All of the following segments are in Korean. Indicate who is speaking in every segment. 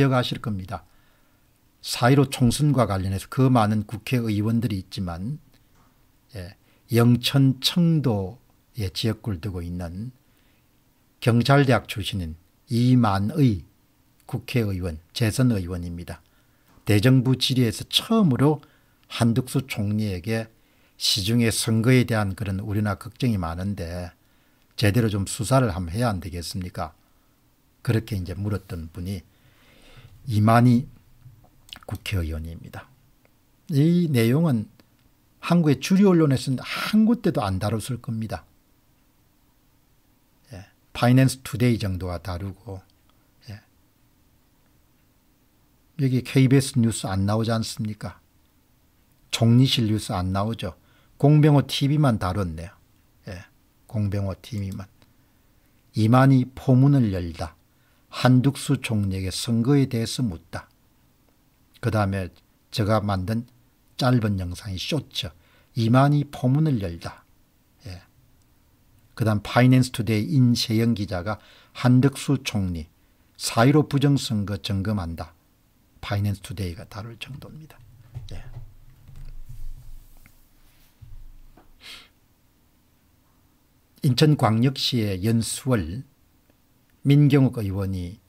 Speaker 1: 기억하실 겁니다. 4.15 총선과 관련해서 그 많은 국회의원들이 있지만 예, 영천 청도의 지역구를 두고 있는 경찰대학 출신인 이만의 국회의원 재선의원입니다. 대정부 질의에서 처음으로 한덕수 총리에게 시중의 선거에 대한 그런 우려나 걱정이 많은데 제대로 좀 수사를 한번 해야 안 되겠습니까? 그렇게 이제 물었던 분이 이만희 국회의원입니다. 이 내용은 한국의 주류 언론에서는 한 곳때도 안 다뤘을 겁니다. 예, 파이낸스 투데이 정도가 다루고 예. 여기 KBS 뉴스 안 나오지 않습니까? 종리실 뉴스 안 나오죠. 공병호 TV만 다뤘네요. 예, 공병호 TV만. 이만희 포문을 열다. 한둑수 총리에게 선거에 대해서 묻다. 그 다음에 제가 만든 짧은 영상이 쇼츠 이만희 포문을 열다. 예. 그 다음 파이낸스 투데이 인세영 기자가 한덕수 총리 사의로 부정선거 점검한다. 파이낸스 투데이가 다룰 정도입니다. 예. 인천광역시의 연수월 민경욱 의원이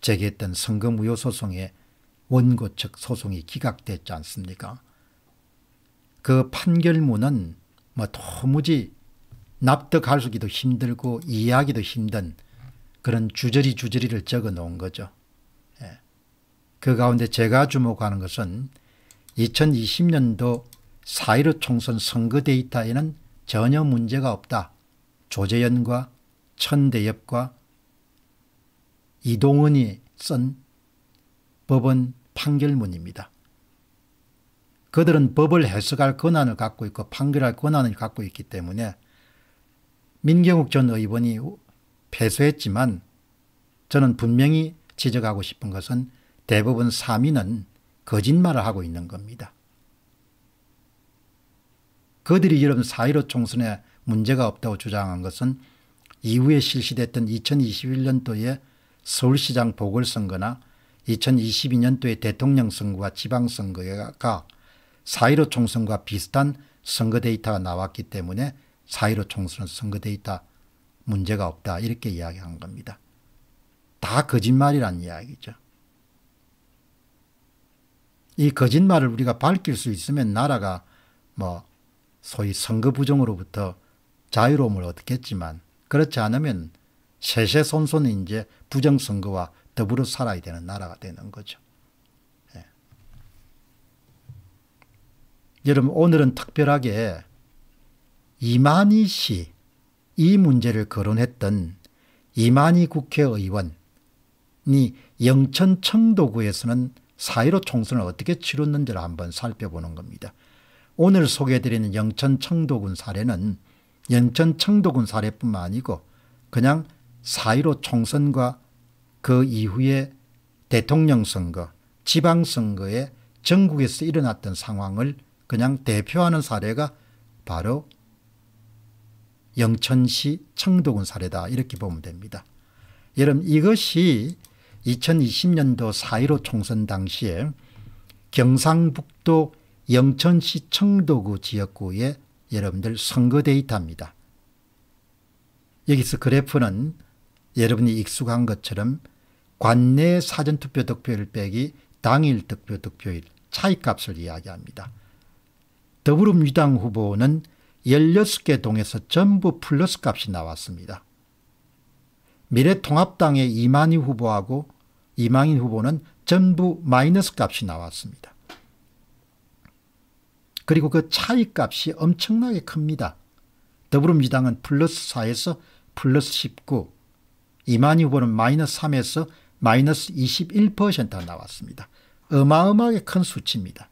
Speaker 1: 제기했던 선거무효 소송의 원고 측 소송이 기각됐지 않습니까? 그 판결문은 뭐 도무지 납득할수기도 힘들고 이해하기도 힘든 그런 주저리 주저리를 적어 놓은 거죠. 예. 그 가운데 제가 주목하는 것은 2020년도 4.15 총선 선거 데이터에는 전혀 문제가 없다. 조재연과 천대엽과 이동은이 쓴 법원 판결문입니다. 그들은 법을 해석할 권한을 갖고 있고 판결할 권한을 갖고 있기 때문에 민경욱 전 의원이 패소했지만 저는 분명히 지적하고 싶은 것은 대부분 사민은 거짓말을 하고 있는 겁니다. 그들이 이런 사1로 총선에 문제가 없다고 주장한 것은 이후에 실시됐던 2021년도에 서울시장 보궐선거나 2022년도의 대통령 선거와 지방선거가 4.15 총선과 비슷한 선거 데이터가 나왔기 때문에 4.15 총선 선거 데이터 문제가 없다 이렇게 이야기한 겁니다. 다 거짓말이란 이야기죠. 이 거짓말을 우리가 밝힐 수 있으면 나라가 뭐 소위 선거 부정으로부터 자유로움을 얻겠지만 그렇지 않으면 세세손손이 이제 부정선거와 더불어 살아야 되는 나라가 되는 거죠. 예. 여러분 오늘은 특별하게 이만희 씨 이 문제를 거론했던 이만희 국회의원이 영천 청도구에서는 사이로 총선을 어떻게 치렀는지를 한번 살펴보는 겁니다. 오늘 소개해드리는 영천 청도군 사례는 영천 청도군 사례뿐만 아니고 그냥 4.15 총선과 그이후에 대통령 선거, 지방선거에 전국에서 일어났던 상황을 그냥 대표하는 사례가 바로 영천시 청도군 사례다 이렇게 보면 됩니다. 여러분 이것이 2020년도 4.15 총선 당시에 경상북도 영천시 청도구 지역구의 여러분들 선거 데이터입니다. 여기서 그래프는 여러분이 익숙한 것처럼 관내 사전투표 득표율 빼기 당일 득표 득표율 차이값을 이야기합니다. 더불어민주당 후보는 16개 동에서 전부 플러스 값이 나왔습니다. 미래통합당의 이만희 후보하고 이망인 후보는 전부 마이너스 값이 나왔습니다. 그리고 그 차이 값이 엄청나게 큽니다. 더불어민주당은 플러스 4에서 플러스 19, 이만희 후보는 마이너스 3에서 마이너스 21%가 나왔습니다. 어마어마하게 큰 수치입니다.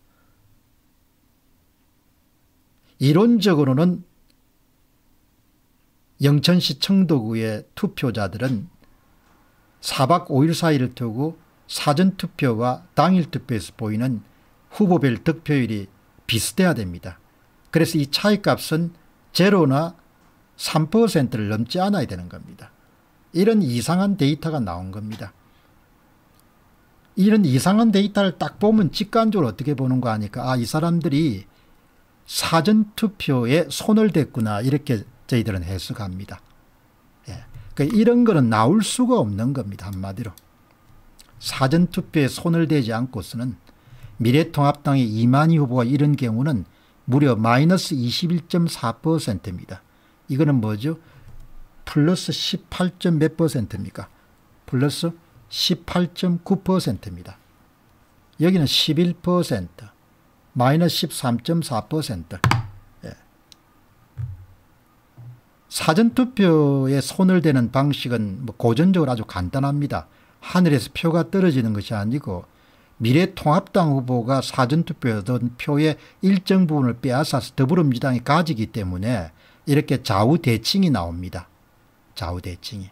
Speaker 1: 이론적으로는 영천시 청도구의 투표자들은 4박 5일 사이를 두고 사전투표와 당일투표에서 보이는 후보별 득표율이 비슷해야 됩니다. 그래서 이 차이값은 제로나 3%를 넘지 않아야 되는 겁니다. 이런 이상한 데이터가 나온 겁니다. 이런 이상한 데이터를 딱 보면 직관적으로 어떻게 보는 거 아니까 아이 사람들이 사전투표에 손을 댔구나 이렇게 저희들은 해석합니다. 예. 그 이런 거는 나올 수가 없는 겁니다. 한마디로. 사전투표에 손을 대지 않고서는 미래통합당의 이만희 후보가 이런 경우는 무려 마이너스 21.4%입니다. 이거는 뭐죠? 플러스 1 8몇 퍼센트입니까? 플러스 18.9%입니다. 여기는 11%, 마이너스 13.4%. 예. 사전투표에 손을 대는 방식은 뭐 고전적으로 아주 간단합니다. 하늘에서 표가 떨어지는 것이 아니고 미래통합당 후보가 사전투표하던 표의 일정 부분을 빼앗아서 더불어민주당이 가지기 때문에 이렇게 좌우대칭이 나옵니다. 좌우대칭이.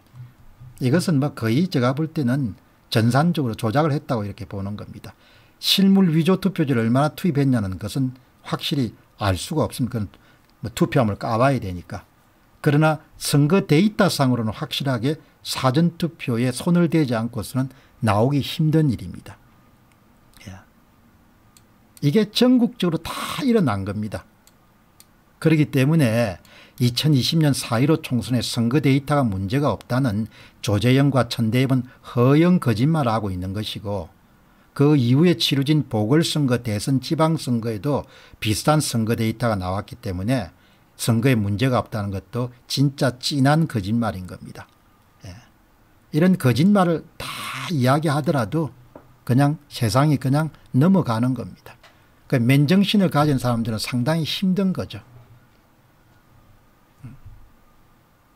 Speaker 1: 이것은 뭐 거의 제가 볼 때는 전산적으로 조작을 했다고 이렇게 보는 겁니다. 실물 위조 투표지를 얼마나 투입했냐는 것은 확실히 알 수가 없습니다. 그건 뭐 투표함을 까봐야 되니까. 그러나 선거 데이터상으로는 확실하게 사전투표에 손을 대지 않고서는 나오기 힘든 일입니다. 예. 이게 전국적으로 다 일어난 겁니다. 그렇기 때문에 2020년 4.15 총선의 선거 데이터가 문제가 없다는 조재영과 천대엽은 허영 거짓말하고 있는 것이고 그 이후에 치루진 보궐선거 대선 지방선거에도 비슷한 선거 데이터가 나왔기 때문에 선거에 문제가 없다는 것도 진짜 진한 거짓말인 겁니다. 예. 이런 거짓말을 다 이야기하더라도 그냥 세상이 그냥 넘어가는 겁니다. 그 맨정신을 가진 사람들은 상당히 힘든 거죠.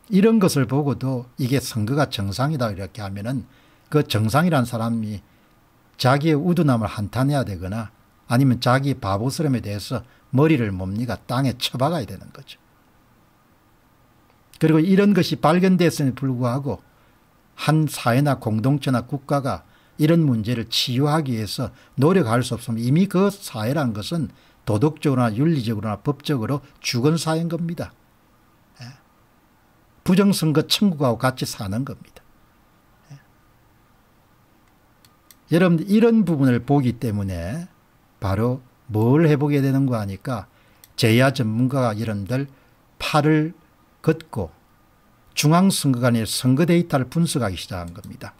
Speaker 1: 이런 것을 보고도 이게 선거가 정상이다 이렇게 하면은 그 정상이란 사람이 자기의 우둔함을 한탄해야 되거나 아니면 자기 바보스럼에 대해서 머리를 뭡니까 땅에 쳐박아야 되는 거죠. 그리고 이런 것이 발견됐음에 불구하고 한 사회나 공동체나 국가가 이런 문제를 치유하기 위해서 노력할 수 없으면 이미 그 사회란 것은 도덕적으로나 윤리적으로나 법적으로 죽은 사회인 겁니다. 부정선거 친구하고 같이 사는 겁니다. 예. 여러분 이런 부분을 보기 때문에 바로 뭘 해보게 되는 거 아니까 제야 전문가가 여러분들 팔을 걷고 중앙선거관의 선거 데이터를 분석하기 시작한 겁니다.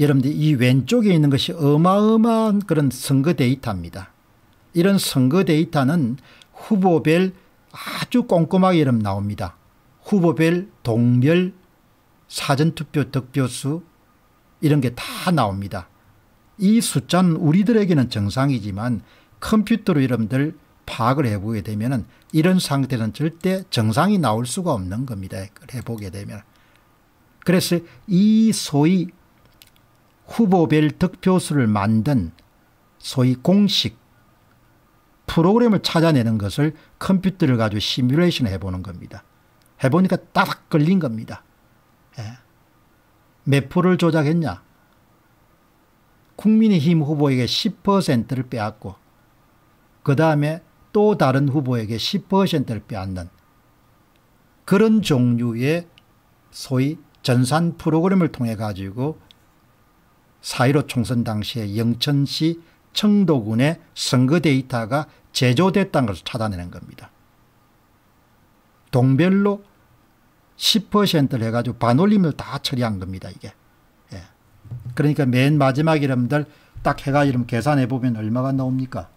Speaker 1: 여러분들 이 왼쪽에 있는 것이 어마어마한 그런 선거 데이터입니다. 이런 선거 데이터는 후보별 아주 꼼꼼하게 여러분 나옵니다. 후보별 동별 사전투표 득표수 이런 게 다 나옵니다. 이 숫자는 우리들에게는 정상이지만 컴퓨터로 여러분들 파악을 해보게 되면 이런 상태는 절대 정상이 나올 수가 없는 겁니다. 해보게 되면. 그래서 이 소위 후보별 득표수를 만든 소위 공식 프로그램을 찾아내는 것을 컴퓨터를 가지고 시뮬레이션 해보는 겁니다. 해보니까 따닥 걸린 겁니다. 예. 몇프를 조작했냐? 국민의힘 후보에게 10%를 빼앗고 그 다음에 또 다른 후보에게 10%를 빼앗는 그런 종류의 소위 전산 프로그램을 통해 가지고 4.15 총선 당시에 영천시 청도군의 선거 데이터가 제조됐다는 것을 찾아내는 겁니다. 동별로 10%를 해가지고 반올림을 다 처리한 겁니다. 이게. 예. 그러니까 맨 마지막에 여들딱 해가 이름 계산해 보면 얼마가 나옵니까?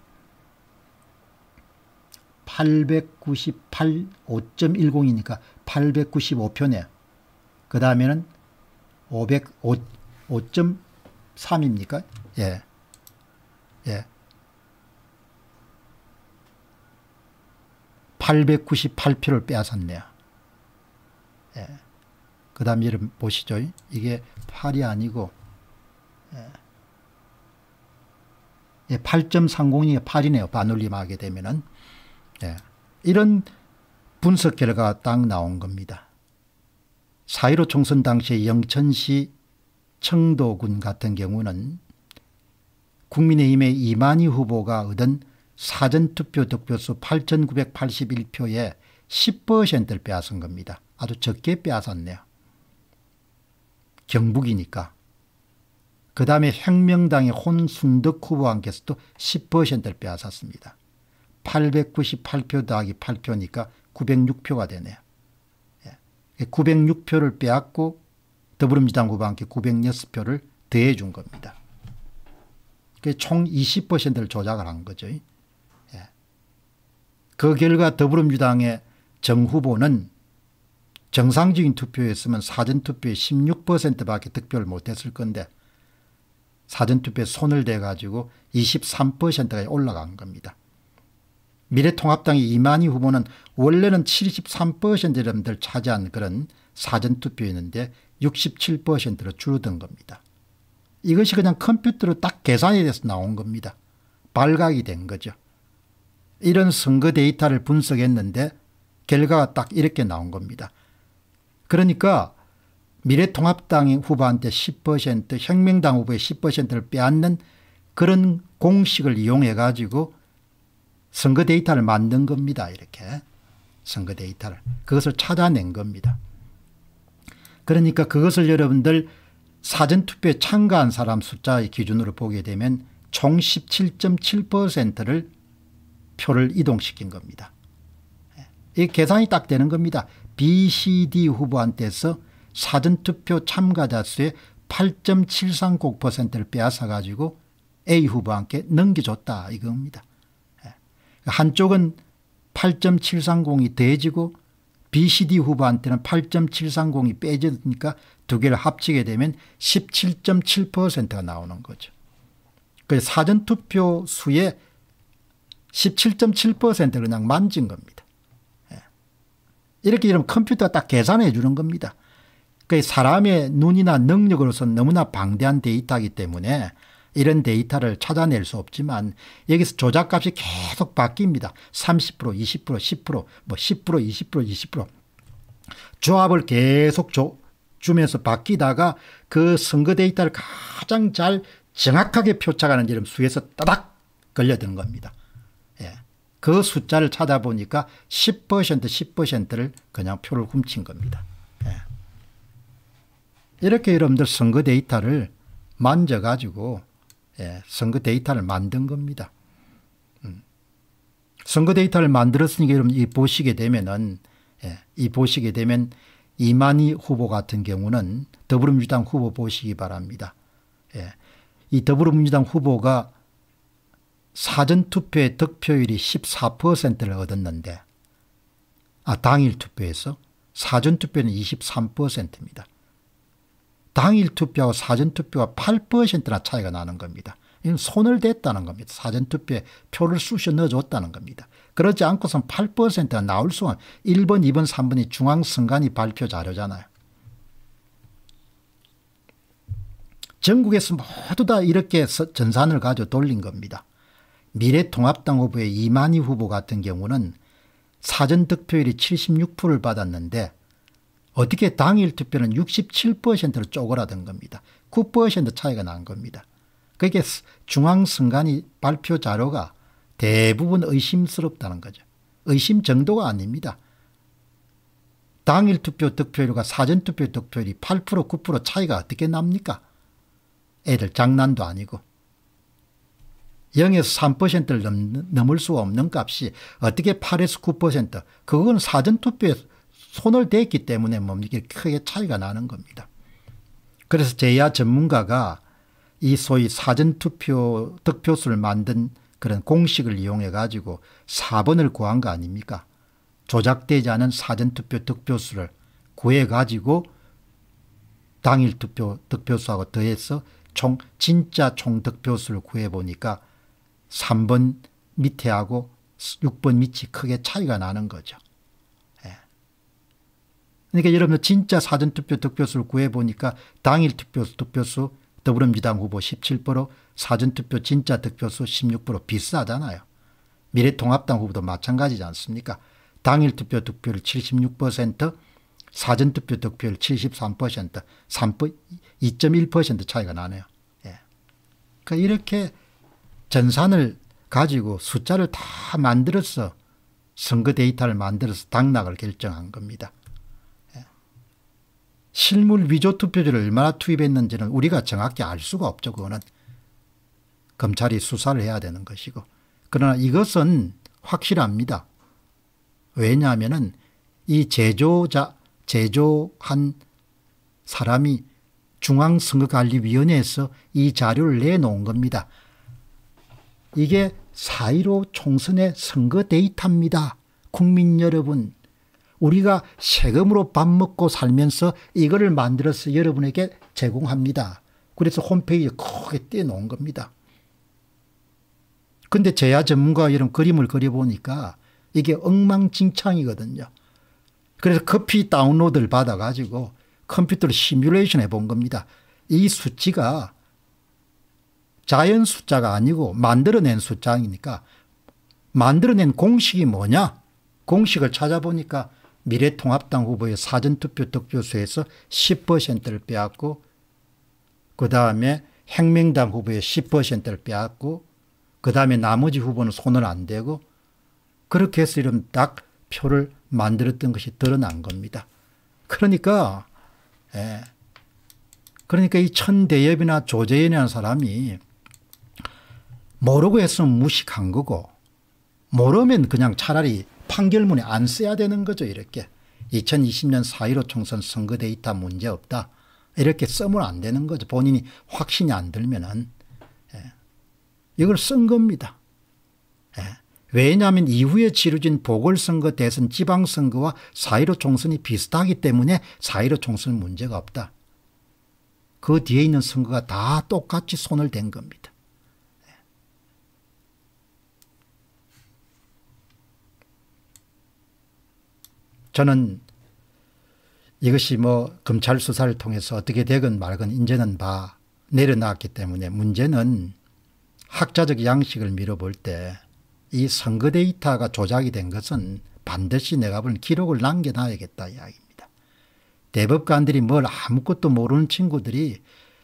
Speaker 1: 898, 5.10이니까 895표네. 그 다음에는 5.3입니까? 예. 예. 898표를 빼앗았네요. 예. 그 다음 이름 보시죠. 이게 팔이 아니고 예. 8.30이 예, 팔이네요 반올림하게 되면은. 예. 이런 분석 결과가 딱 나온 겁니다. 4.15 총선 당시 영천시 청도군 같은 경우는 국민의힘의 이만희 후보가 얻은 사전투표 득표수 8,981표에 10%를 빼앗은 겁니다. 아주 적게 빼앗았네요. 경북이니까. 그 다음에 혁명당의 혼순덕 후보한께서도 10%를 빼앗았습니다. 898표 더하기 8표니까 906표가 되네요. 906표를 예. 빼앗고 더불어민주당 후보한테 906표를 더해준 겁니다. 총 20%를 조작을 한 거죠. 예. 그 결과 더불어민주당의 정 후보는 정상적인 투표였으면 사전투표의 16%밖에 득표를 못했을 건데 사전투표에 손을 대가지고 23%까지 올라간 겁니다. 미래통합당의 이만희 후보는 원래는 73%를 차지한 그런 사전투표였는데 67%로 줄어든 겁니다. 이것이 그냥 컴퓨터로 딱 계산이 돼서 나온 겁니다. 발각이 된 거죠. 이런 선거 데이터를 분석했는데 결과가 딱 이렇게 나온 겁니다. 그러니까 미래통합당 후보한테 10% 혁명당 후보의 10%를 빼앗는 그런 공식을 이용해 가지고 선거 데이터를 만든 겁니다. 이렇게 선거 데이터를 그것을 찾아낸 겁니다. 그러니까 그것을 여러분들 사전투표에 참가한 사람 숫자의 기준으로 보게 되면 총 17.7%를 표를 이동시킨 겁니다. 이 계산이 딱 되는 겁니다. BCD 후보한테서 사전투표 참가자 수의 8.739%를 빼앗아가지고 A 후보한테 넘겨줬다 이겁니다. 예. 한쪽은 8.730이 돼지고 BCD 후보한테는 8.730이 빼지니까 두 개를 합치게 되면 17.7%가 나오는 거죠. 그 사전투표 수의 17.7%를 그냥 만진 겁니다. 이렇게 이러면 컴퓨터가 딱 계산해 주는 겁니다. 그 사람의 눈이나 능력으로서는 너무나 방대한 데이터이기 때문에 이런 데이터를 찾아낼 수 없지만 여기서 조작값이 계속 바뀝니다. 30%, 20%, 10%, 뭐 10%, 20%, 20% 조합을 계속 조, 주면서 바뀌다가 그 선거 데이터를 가장 잘 정확하게 표착하는 이름 수에서 따닥 걸려든 겁니다. 그 숫자를 찾아보니까 10% 10%를 그냥 표를 훔친 겁니다. 예. 이렇게 여러분들 선거 데이터를 만져가지고 예, 선거 데이터를 만든 겁니다. 음. 선거 데이터를 만들었으니까 여러분 이 보시게 되면은 예, 이 보시게 되면 이만희 후보 같은 경우는 더불어민주당 후보 보시기 바랍니다. 예, 이 더불어민주당 후보가 사전투표의 득표율이 14%를 얻었는데 아 당일 투표에서 사전투표는 23%입니다. 당일 투표와 사전투표가 8%나 차이가 나는 겁니다. 이건 손을 댔다는 겁니다. 사전투표에 표를 쑤셔 넣어줬다는 겁니다. 그렇지 않고선 8가 나올 수는 1번, 2번, 3번이 중앙선관위 발표 자료잖아요. 전국에서 모두 다 이렇게 전산을 가져 돌린 겁니다. 미래통합당 후보의 이만희 후보 같은 경우는 사전 득표율이 76%를 받았는데 어떻게 당일 투표는 67%로 쪼그라든 겁니다. 9% 차이가 난 겁니다. 그게 중앙선관위 발표 자료가 대부분 의심스럽다는 거죠. 의심 정도가 아닙니다. 당일 투표 득표율과 사전 투표 득표율이 8% 9% 차이가 어떻게 납니까? 애들 장난도 아니고. 0에서 3%를 넘, 을수 없는 값이 어떻게 8에서 9% 그건 사전투표에 손을 댔기 때문에 뭡니까 크게 차이가 나는 겁니다. 그래서 제야 전문가가 이 소위 사전투표 득표수를 만든 그런 공식을 이용해 가지고 4번을 구한 거 아닙니까 조작되지 않은 사전투표 득표수를 구해 가지고 당일 투표 득표수하고 더해서 총 진짜 총 득표수를 구해 보니까 3번 밑에하고 6번 밑이 크게 차이가 나는 거죠. 예. 그러니까 여러분 진짜 사전투표 득표수를 구해보니까 당일 투표수, 득표수 더불어민주당 후보 17% 사전투표 진짜 득표수 16%비슷잖아요 미래통합당 후보도 마찬가지지 않습니까? 당일 투표 득표율 76%, 사전투표 득표율 73%, 2.1% 차이가 나네요. 예. 그러니까 이렇게 전산을 가지고 숫자를 다 만들어서 선거 데이터를 만들어서 당락을 결정한 겁니다. 예. 실물 위조 투표지를 얼마나 투입했는지는 우리가 정확히 알 수가 없죠. 그거는 검찰이 수사를 해야 되는 것이고 그러나 이것은 확실합니다. 왜냐하면 이 제조자 제조한 사람이 중앙선거관리위원회에서 이 자료를 내놓은 겁니다. 이게 4.15 총선의 선거 데이터입니다. 국민 여러분 우리가 세금으로 밥 먹고 살면서 이거를 만들어서 여러분에게 제공합니다. 그래서 홈페이지에 크게 띄어놓은 겁니다. 근데 제야 전문가 가 이런 그림을 그려보니까 이게 엉망진창이거든요. 그래서 커피 다운로드를 받아가지고 컴퓨터를 시뮬레이션 해본 겁니다. 이 수치가 자연 숫자가 아니고 만들어낸 숫자이니까 만들어낸 공식이 뭐냐 공식을 찾아보니까 미래통합당 후보의 사전투표 득표수에서 10%를 빼앗고 그 다음에 혁명당 후보의 10%를 빼앗고 그 다음에 나머지 후보는 손을 안 대고 그렇게 해서 이런 딱 표를 만들었던 것이 드러난 겁니다. 그러니까 예. 그러니까 이 천대엽이나 조재현이라는 사람이 모르고 했으면 무식한 거고 모르면 그냥 차라리 판결문에 안 써야 되는 거죠 이렇게 2020년 4.15 총선 선거 데이터 문제 없다 이렇게 써면안 되는 거죠 본인이 확신이 안 들면은 예. 이걸 쓴 겁니다 예. 왜냐하면 이후에 치러진 보궐선거 대선 지방선거와 4.15 총선이 비슷하기 때문에 4.15 총선 문제가 없다 그 뒤에 있는 선거가 다 똑같이 손을 댄 겁니다 저는 이것이 뭐 검찰 수사를 통해서 어떻게 되건 말건 인제는 봐 내려놨기 때문에 문제는 학자적 양식을 밀어볼 때 이 선거 데이터가 조작이 된 것은 반드시 내가 보 기록을 남겨놔야겠다 이야기입니다. 대법관들이 뭘 아무것도 모르는 친구들이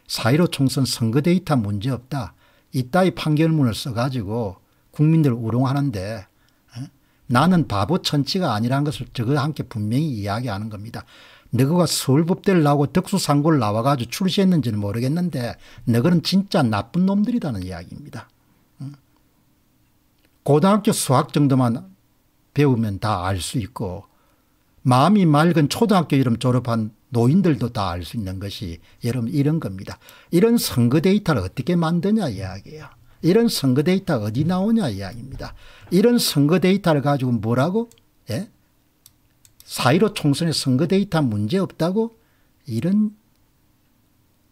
Speaker 1: 사1 5 총선 선거 데이터 문제없다. 이따위 판결문을 써가지고 국민들 우롱하는데 나는 바보 천치가 아니란 것을 저와 함께 분명히 이야기하는 겁니다. 너가 서울법대를 나오고 덕수상고를 나와가지고 출시했는지는 모르겠는데 너거는 진짜 나쁜 놈들이라는 이야기입니다. 고등학교 수학 정도만 배우면 다 알 수 있고 마음이 맑은 초등학교 이름 졸업한 노인들도 다 알 수 있는 것이 여러분 이런 겁니다. 이런 선거 데이터를 어떻게 만드냐 이야기예요. 이런 선거 데이터 어디 나오냐 이야기입니다. 이런 선거 데이터를 가지고 뭐라고? 예? 4.15 총선의 선거 데이터 문제 없다고? 이런,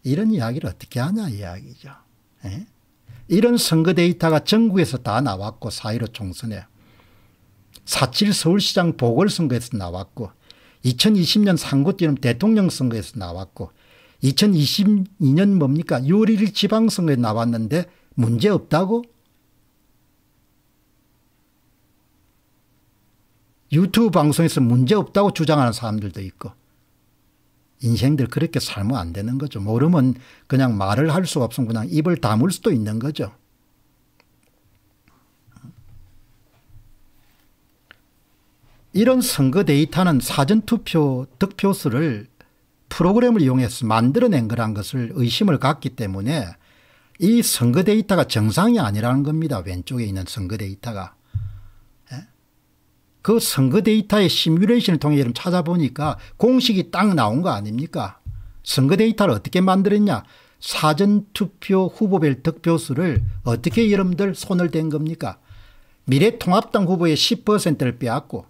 Speaker 1: 이런 이야기를 어떻게 하냐 이야기죠. 예? 이런 선거 데이터가 전국에서 다 나왔고 4.15 총선에 4.7 서울시장 보궐선거에서 나왔고 2020년 상고지름 대통령 선거에서 나왔고 2022년 뭡니까 6월 1일 지방선거에 나왔는데 문제 없다고? 유튜브 방송에서 문제 없다고 주장하는 사람들도 있고 인생들 그렇게 살면 안 되는 거죠. 모르면 그냥 말을 할 수가 없으면 그냥 입을 다물 수도 있는 거죠. 이런 선거 데이터는 사전투표 득표수를 프로그램을 이용해서 만들어낸 거란 것을 의심을 갖기 때문에 이 선거 데이터가 정상이 아니라는 겁니다. 왼쪽에 있는 선거 데이터가. 예? 그 선거 데이터의 시뮬레이션을 통해 여러분 찾아보니까 공식이 딱 나온 거 아닙니까? 선거 데이터를 어떻게 만들었냐? 사전투표 후보별 득표수를 어떻게 여러분들 손을 댄 겁니까? 미래통합당 후보의 10%를 빼앗고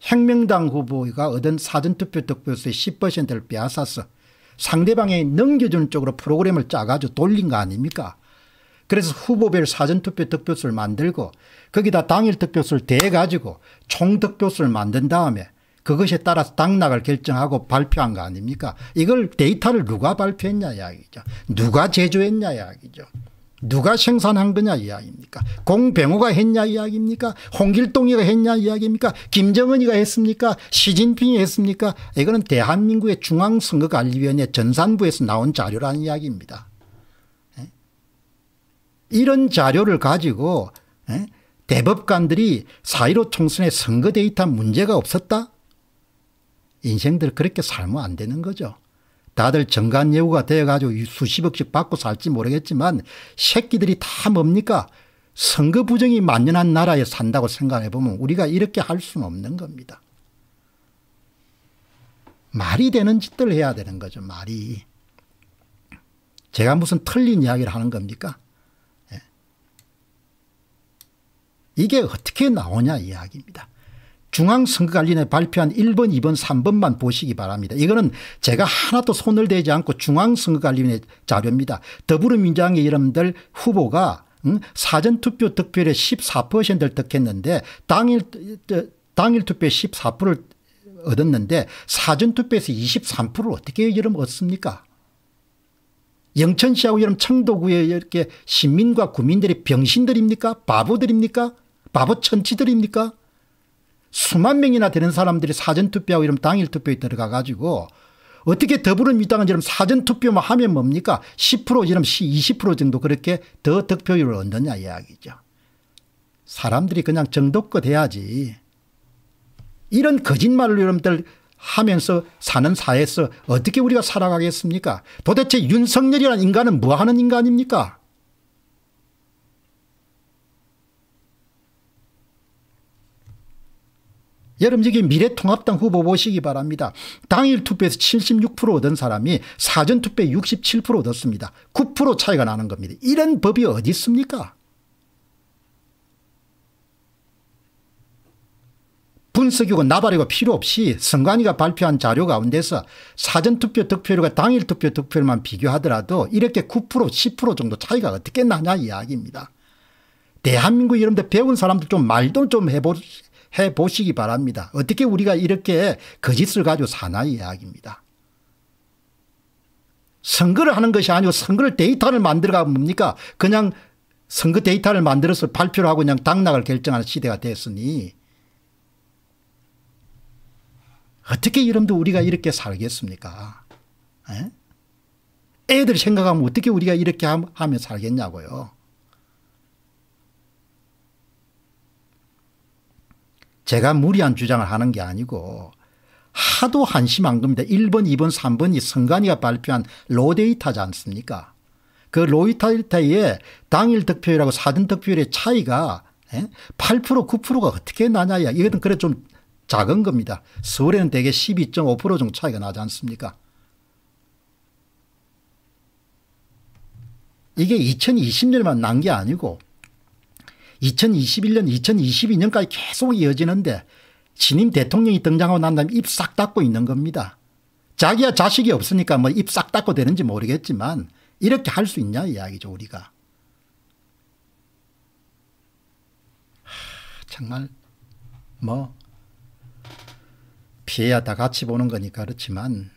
Speaker 1: 혁명당 후보가 얻은 사전투표 득표수의 10%를 빼앗았어. 상대방에 넘겨주는 쪽으로 프로그램을 짜가지고 돌린 거 아닙니까? 그래서 후보별 사전투표 득표수를 만들고 거기다 당일 득표수를 대가지고 총득표수를 만든 다음에 그것에 따라서 당락을 결정하고 발표한 거 아닙니까? 이걸 데이터를 누가 발표했냐 이야기죠. 누가 제조했냐 이야기죠. 누가 생산한 거냐 이야기입니까? 공병호가 했냐 이야기입니까? 홍길동이가 했냐 이야기입니까? 김정은이가 했습니까? 시진핑이 했습니까? 이거는 대한민국의 중앙선거관리위원회 전산부에서 나온 자료라는 이야기입니다. 예? 이런 자료를 가지고 예? 대법관들이 4.15 총선에 선거 데이터 문제가 없었다? 인생들 그렇게 살면 안 되는 거죠. 다들 정관예우가 되어가지고 수십억씩 받고 살지 모르겠지만 새끼들이 다 뭡니까 선거 부정이 만연한 나라에 산다고 생각해 보면 우리가 이렇게 할 수는 없는 겁니다. 말이 되는 짓들 해야 되는 거죠. 말이. 제가 무슨 틀린 이야기를 하는 겁니까? 예. 이게 어떻게 나오냐 이야기입니다. 중앙선거관리위원회 발표한 1번 2번 3번만 보시기 바랍니다. 이거는 제가 하나도 손을 대지 않고 중앙선거관리위원회 자료입니다. 더불어민주당의 여러분들 후보가 음? 사전투표 득표율의 14%를 득했는데 당일, 어, 당일 투표에 14%를 얻었는데 사전투표에서 23%를 어떻게 여름 얻습니까? 영천시하고 여름 청도구에 이렇게 시민과 구민들이 병신들입니까? 바보들입니까? 바보 천치들입니까? 수만 명이나 되는 사람들이 사전투표하고 이러면 당일투표에 들어가 가지고 어떻게 더불어민주당은 지금 사전투표만 뭐 하면 뭡니까 10% 지금 20% 정도 그렇게 더 득표율을 얻느냐 이야기죠. 사람들이 그냥 정도껏 해야지 이런 거짓말을 여러분들 하면서 사는 사회에서 어떻게 우리가 살아가겠습니까 도대체 윤석열이라는 인간은 뭐하는 인간입니까 여러분 저기 미래통합당 후보 보시기 바랍니다. 당일 투표에서 76% 얻은 사람이 사전투표에 67% 얻었습니다. 9% 차이가 나는 겁니다. 이런 법이 어디 있습니까? 분석이고 나발이고 필요 없이 선관위가 발표한 자료 가운데서 사전투표 득표율과 당일 투표 득표율만 비교하더라도 이렇게 9% 10% 정도 차이가 어떻게 나냐 이야기입니다. 대한민국 여러분들 배운 사람들 좀말좀좀 해보, 해 보시기 바랍니다. 어떻게 우리가 이렇게 거짓을 가지고 사나 이야기입니다. 선거를 하는 것이 아니고 선거를 데이터를 만들어가 뭡니까? 그냥 선거 데이터를 만들어서 발표를 하고 그냥 당락을 결정하는 시대가 됐으니 어떻게 이름도 우리가 이렇게 살겠습니까? 에? 애들 생각하면 어떻게 우리가 이렇게 하면 살겠냐고요. 제가 무리한 주장을 하는 게 아니고 하도 한심한 겁니다. 1번, 2번, 3번이 선관위가 발표한 로데이터지 않습니까? 그로데이터에 당일 득표율하고 사전 득표율의 차이가 8% 예? 9%가 어떻게 나냐야. 이것은 그래 좀 작은 겁니다. 서울에는 대개 12.5% 정도 차이가 나지 않습니까? 이게 2020년만 난 게 아니고 2021년, 2022년까지 계속 이어지는데 신임 대통령이 등장하고 난 다음에 입 싹 닫고 있는 겁니다. 자기야 자식이 없으니까 뭐 입싹 닫고 되는지 모르겠지만 이렇게 할 수 있냐 이야기죠 우리가. 하, 정말 뭐 피해야 다 같이 보는 거니까 그렇지만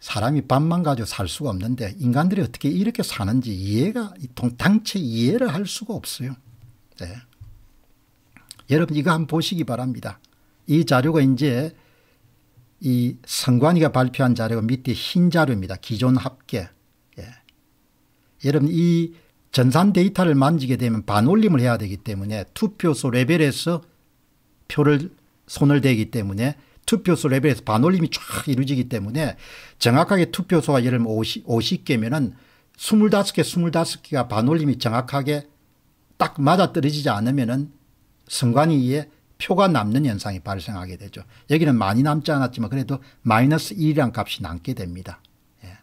Speaker 1: 사람이 밥만 가지고 살 수가 없는데 인간들이 어떻게 이렇게 사는지 이해가 당체 이해를 할 수가 없어요. 네. 여러분 이거 한번 보시기 바랍니다. 이 자료가 이제 이 성관이가 발표한 자료가 밑에 흰 자료입니다. 기존 합계. 예. 여러분 이 전산 데이터를 만지게 되면 반올림을 해야 되기 때문에 투표소 레벨에서 표를 손을 대기 때문에 투표소 레벨에서 반올림이 쫙 이루어지기 때문에 정확하게 투표소가 예를 50, 50개면은 25개, 25개가 반올림이 정확하게 딱 맞아떨어지지 않으면은 선관위에 표가 남는 현상이 발생하게 되죠. 여기는 많이 남지 않았지만 그래도 마이너스 1이란 값이 남게 됩니다. 예.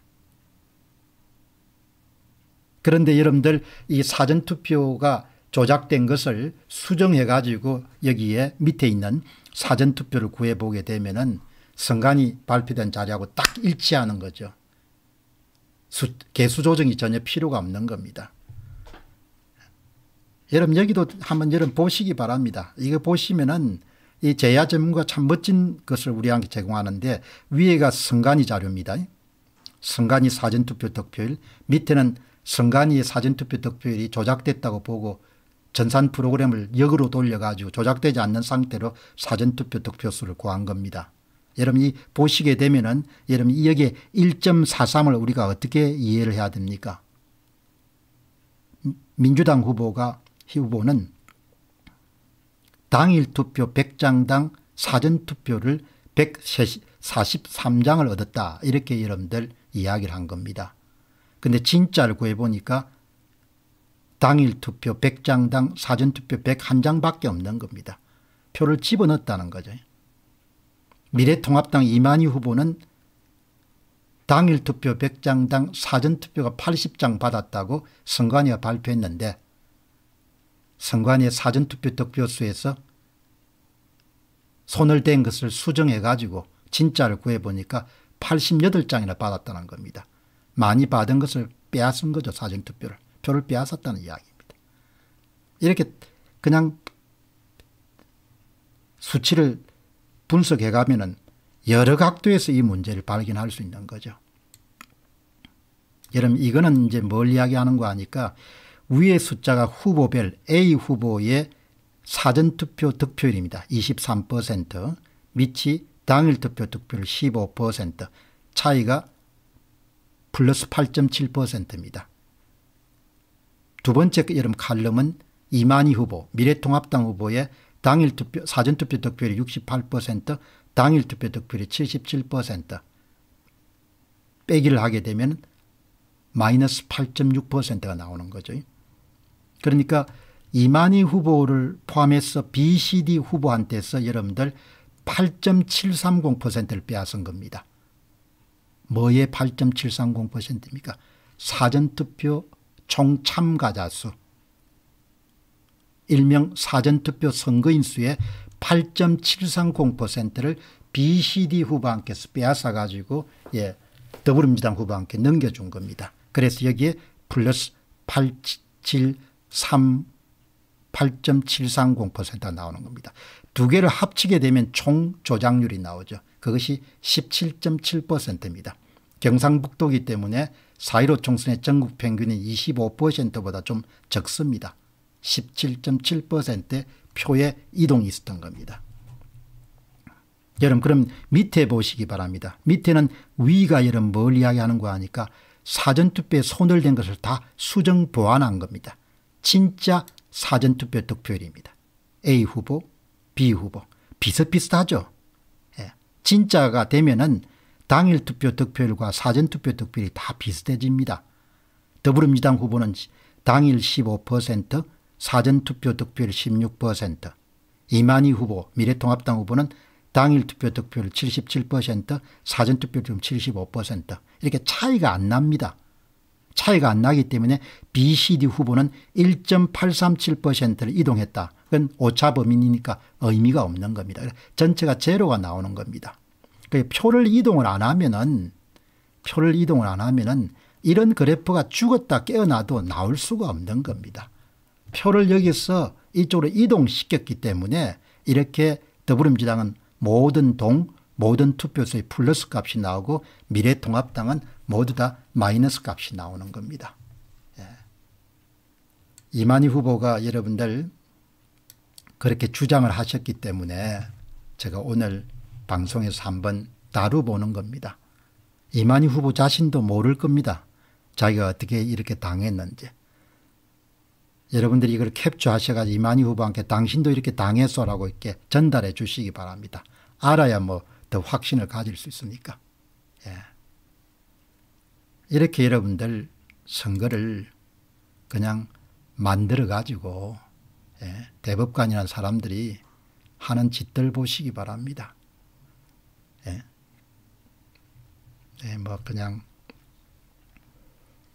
Speaker 1: 그런데 여러분들 이 사전투표가 조작된 것을 수정해가지고 여기에 밑에 있는 사전투표를 구해보게 되면 은 선관위 발표된 자료하고 딱 일치하는 거죠. 수, 개수 조정이 전혀 필요가 없는 겁니다. 여러분 여기도 한번 여러분 보시기 바랍니다. 이거 보시면은 이 제야 전문가 참 멋진 것을 우리한테 제공하는데 위에가 성간이 자료입니다. 성간이 사전투표 득표율 밑에는 성간이 사전투표 득표율이 조작됐다고 보고 전산 프로그램을 역으로 돌려가지고 조작되지 않는 상태로 사전투표 득표수를 구한 겁니다. 여러분이 보시게 되면은 여러분 여기에 1.43을 우리가 어떻게 이해를 해야 됩니까? 민주당 후보가 후보는 당일 투표 100장당 사전투표를 143장을 얻었다 이렇게 여러분들 이야기를 한 겁니다. 근데 진짜를 구해보니까 당일 투표 100장당 사전투표 101장밖에 없는 겁니다. 표를 집어넣었다는 거죠. 미래통합당 이만희 후보는 당일 투표 100장당 사전투표가 80장 받았다고 선관위가 발표했는데 선관위 사전투표 득표수에서 손을 댄 것을 수정해 가지고 진짜를 구해보니까 88장이나 받았다는 겁니다. 많이 받은 것을 빼앗은 거죠. 사전투표를. 표를 빼앗았다는 이야기입니다. 이렇게 그냥 수치를 분석해 가면은 여러 각도에서 이 문제를 발견할 수 있는 거죠. 여러분 이거는 이제 뭘 이야기하는 거 아니까 위의 숫자가 후보별 A 후보의 사전투표 득표율입니다. 23% 밑이 당일투표 득표율 15% 차이가 플러스 8.7%입니다. 두 번째 여름 칼럼은 이만희 후보 미래통합당 후보의 당일투표 사전투표 득표율이 68% 당일투표 득표율이 77% 빼기를 하게 되면 마이너스 8.6%가 나오는 거죠. 그러니까 이만희 후보를 포함해서 BCD 후보한테서 여러분들 8.730%를 빼앗은 겁니다. 뭐에 8.730%입니까? 사전투표 총참가자 수 일명 사전투표 선거인 수의 8.730%를 BCD 후보한께서 빼앗아가지고 예, 더불어민주당 후보한테 넘겨준 겁니다. 그래서 여기에 플러스 8, 7, 3, 8.730% 나오는 겁니다. 두 개를 합치게 되면 총 조작률이 나오죠. 그것이 17.7%입니다. 경상북도기 때문에 4.15 총선의 전국 평균인 25%보다 좀 적습니다. 17.7%의 표의 이동이 있었던 겁니다. 여러분 그럼 밑에 보시기 바랍니다. 밑에는 위가 여러분 뭘 이야기하는 거아니까 사전투표에 손을 댄 것을 다 수정 보완한 겁니다. 진짜 사전투표 득표율입니다. A 후보, B 후보 비슷비슷하죠. 예. 진짜가 되면은 당일 투표 득표율과 사전 투표 득표율이 다 비슷해집니다. 더불어민주당 후보는 당일 15%, 사전 투표 득표율 16%, 이만희 후보, 미래통합당 후보는 당일 투표 득표율 77%, 사전 투표율 75% 이렇게 차이가 안 납니다. 차이가 안 나기 때문에 BCD 후보는 1.837%를 이동했다. 그건 오차 범인이니까 의미가 없는 겁니다. 전체가 제로가 나오는 겁니다. 그 표를 이동을 안 하면은 표를 이동을 안 하면은 이런 그래프가 죽었다 깨어나도 나올 수가 없는 겁니다. 표를 여기서 이쪽으로 이동시켰기 때문에 이렇게 더불어민주당은 모든 동 모든 투표소의 플러스 값이 나오고 미래통합당은 모두 다 마이너스 값이 나오는 겁니다. 예. 이만희 후보가 여러분들 그렇게 주장을 하셨기 때문에 제가 오늘 방송에서 한번 다루보는 겁니다. 이만희 후보 자신도 모를 겁니다. 자기가 어떻게 이렇게 당했는지. 여러분들이 이걸 캡처하셔가지고 이만희 후보한테 당신도 이렇게 당했어라고 이렇게 전달해 주시기 바랍니다. 알아야 뭐더 확신을 가질 수있습니까 예. 이렇게 여러분들 선거를 그냥 만들어 가지고 예. 대법관이라 사람들이 하는 짓들 보시기 바랍니다. 예. 예 뭐 그냥